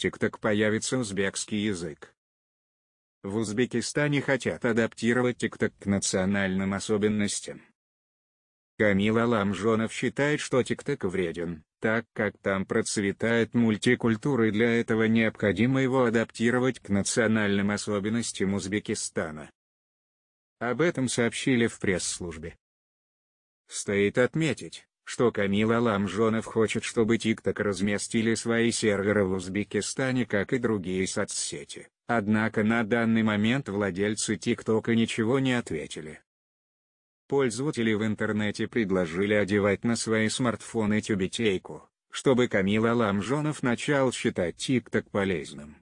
практик так появится узбекский язык. В Узбекистане хотят адаптировать ТикТок к национальным особенностям. Камил Аламжонов считает, что ТикТок вреден, так как там процветает мультикультура и для этого необходимо его адаптировать к национальным особенностям Узбекистана. Об этом сообщили в пресс-службе. Стоит отметить, что Камила Ламжонов хочет, чтобы TikTok разместили свои серверы в Узбекистане, как и другие соцсети. Однако на данный момент владельцы TikTok ничего не ответили. Пользователи в интернете предложили одевать на свои смартфоны тюбетейку, чтобы Камила Ламжонов начал считать TikTok полезным.